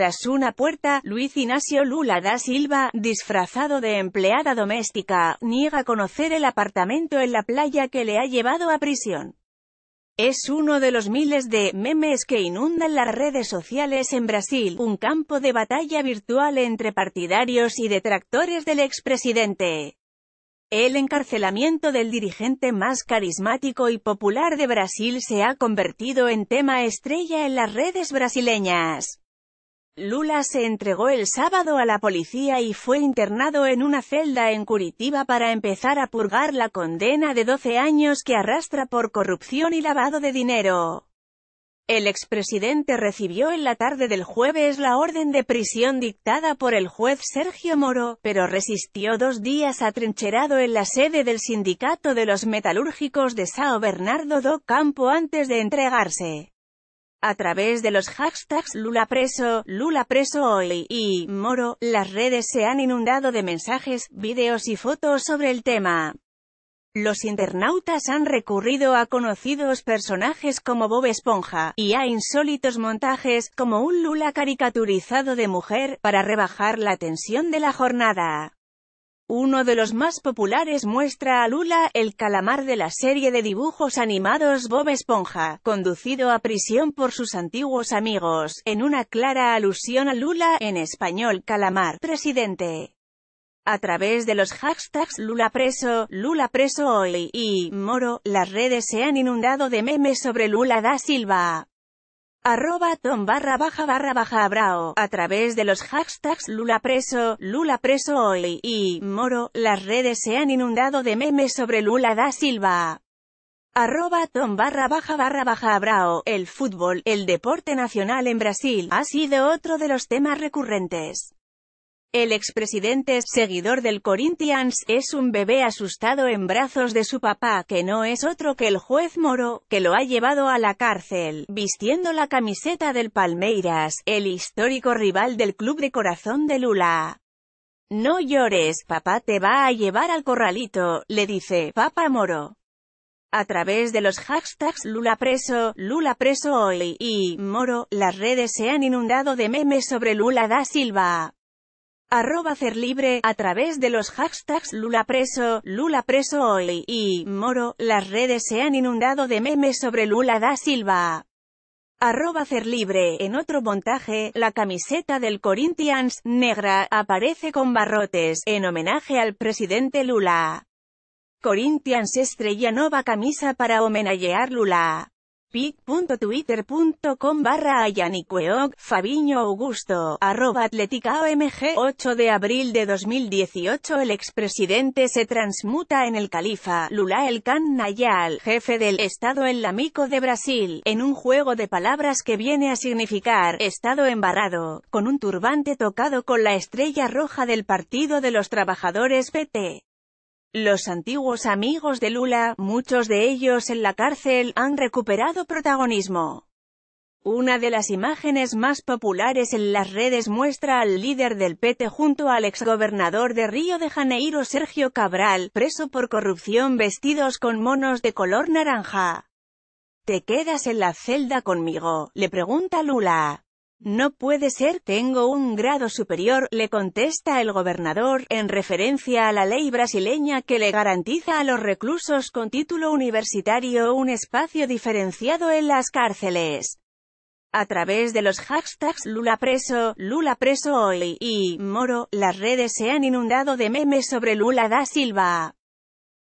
tras una puerta, Luis Ignacio Lula da Silva, disfrazado de empleada doméstica, niega conocer el apartamento en la playa que le ha llevado a prisión. Es uno de los miles de memes que inundan las redes sociales en Brasil, un campo de batalla virtual entre partidarios y detractores del expresidente. El encarcelamiento del dirigente más carismático y popular de Brasil se ha convertido en tema estrella en las redes brasileñas. Lula se entregó el sábado a la policía y fue internado en una celda en Curitiba para empezar a purgar la condena de 12 años que arrastra por corrupción y lavado de dinero. El expresidente recibió en la tarde del jueves la orden de prisión dictada por el juez Sergio Moro, pero resistió dos días atrincherado en la sede del Sindicato de los Metalúrgicos de Sao Bernardo do Campo antes de entregarse. A través de los hashtags Lula preso, Lula preso hoy y Moro, las redes se han inundado de mensajes, vídeos y fotos sobre el tema. Los internautas han recurrido a conocidos personajes como Bob Esponja, y a insólitos montajes, como un Lula caricaturizado de mujer, para rebajar la tensión de la jornada. Uno de los más populares muestra a Lula, el calamar de la serie de dibujos animados Bob Esponja, conducido a prisión por sus antiguos amigos, en una clara alusión a Lula, en español calamar, presidente. A través de los hashtags Lula preso, Lula preso hoy, y Moro, las redes se han inundado de memes sobre Lula da Silva arroba tom barra baja barra baja abrao, a través de los hashtags Lula preso, Lula preso hoy, y, Moro, las redes se han inundado de memes sobre Lula da Silva. Arroba tom barra baja barra baja abrao, el fútbol, el deporte nacional en Brasil, ha sido otro de los temas recurrentes. El expresidente, seguidor del Corinthians, es un bebé asustado en brazos de su papá, que no es otro que el juez Moro, que lo ha llevado a la cárcel, vistiendo la camiseta del Palmeiras, el histórico rival del club de corazón de Lula. No llores, papá te va a llevar al corralito, le dice, papá Moro. A través de los hashtags Lula preso, Lula preso hoy, y, Moro, las redes se han inundado de memes sobre Lula da Silva arroba libre, a través de los hashtags Lula preso, Lula preso hoy, y, Moro, las redes se han inundado de memes sobre Lula da Silva. Arroba libre, en otro montaje, la camiseta del Corinthians, negra, aparece con barrotes, en homenaje al presidente Lula. Corinthians estrella nueva camisa para homenajear Lula pic.twitter.com barra Ayaniqueog Fabiño Augusto, arroba Atlética OMG, 8 de abril de 2018 El expresidente se transmuta en el califa, Lula el Khan Nayal, jefe del Estado en Lamico de Brasil, en un juego de palabras que viene a significar Estado embarrado, con un turbante tocado con la estrella roja del Partido de los Trabajadores PT. Los antiguos amigos de Lula, muchos de ellos en la cárcel, han recuperado protagonismo. Una de las imágenes más populares en las redes muestra al líder del PT junto al exgobernador de Río de Janeiro Sergio Cabral, preso por corrupción vestidos con monos de color naranja. ¿Te quedas en la celda conmigo? le pregunta Lula. No puede ser, tengo un grado superior, le contesta el gobernador, en referencia a la ley brasileña que le garantiza a los reclusos con título universitario un espacio diferenciado en las cárceles. A través de los hashtags Lula preso, Lula preso hoy y Moro, las redes se han inundado de memes sobre Lula da Silva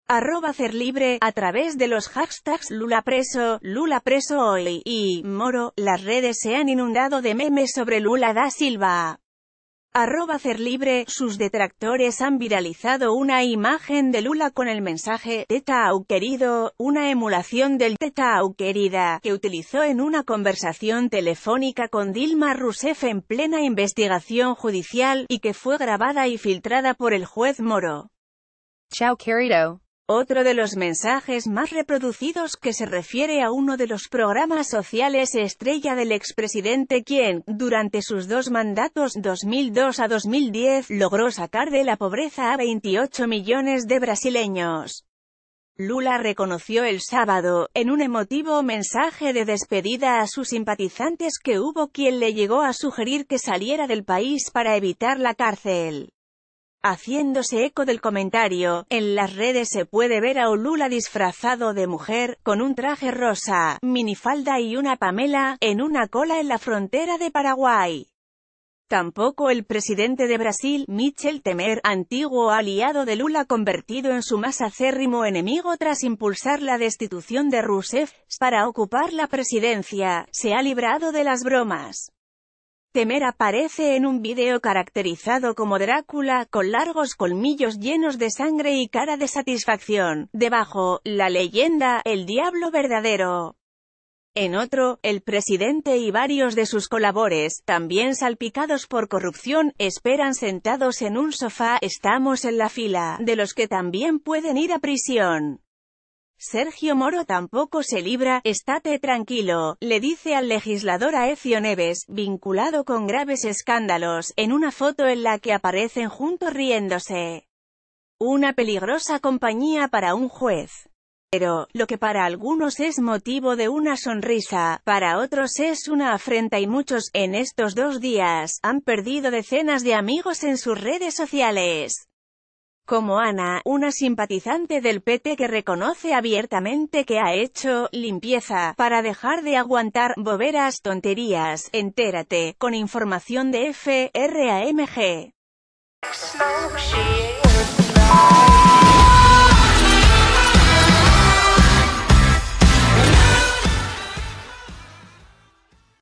arroba libre, a través de los hashtags Lula preso, Lula preso hoy, y, Moro, las redes se han inundado de memes sobre Lula da Silva. Arroba ser libre, sus detractores han viralizado una imagen de Lula con el mensaje, Teta au querido, una emulación del Teta au querida, que utilizó en una conversación telefónica con Dilma Rousseff en plena investigación judicial, y que fue grabada y filtrada por el juez Moro. Chao querido. Otro de los mensajes más reproducidos que se refiere a uno de los programas sociales estrella del expresidente quien, durante sus dos mandatos 2002 a 2010, logró sacar de la pobreza a 28 millones de brasileños. Lula reconoció el sábado, en un emotivo mensaje de despedida a sus simpatizantes que hubo quien le llegó a sugerir que saliera del país para evitar la cárcel. Haciéndose eco del comentario, en las redes se puede ver a Lula disfrazado de mujer, con un traje rosa, minifalda y una pamela, en una cola en la frontera de Paraguay. Tampoco el presidente de Brasil, Michel Temer, antiguo aliado de Lula convertido en su más acérrimo enemigo tras impulsar la destitución de Rousseff, para ocupar la presidencia, se ha librado de las bromas. Temer aparece en un video caracterizado como Drácula, con largos colmillos llenos de sangre y cara de satisfacción. Debajo, la leyenda, el diablo verdadero. En otro, el presidente y varios de sus colabores, también salpicados por corrupción, esperan sentados en un sofá, estamos en la fila, de los que también pueden ir a prisión. Sergio Moro tampoco se libra, estate tranquilo, le dice al legislador Aecio Neves, vinculado con graves escándalos, en una foto en la que aparecen juntos riéndose. Una peligrosa compañía para un juez. Pero, lo que para algunos es motivo de una sonrisa, para otros es una afrenta y muchos, en estos dos días, han perdido decenas de amigos en sus redes sociales como Ana, una simpatizante del PT que reconoce abiertamente que ha hecho limpieza para dejar de aguantar boberas tonterías. Entérate, con información de FRAMG.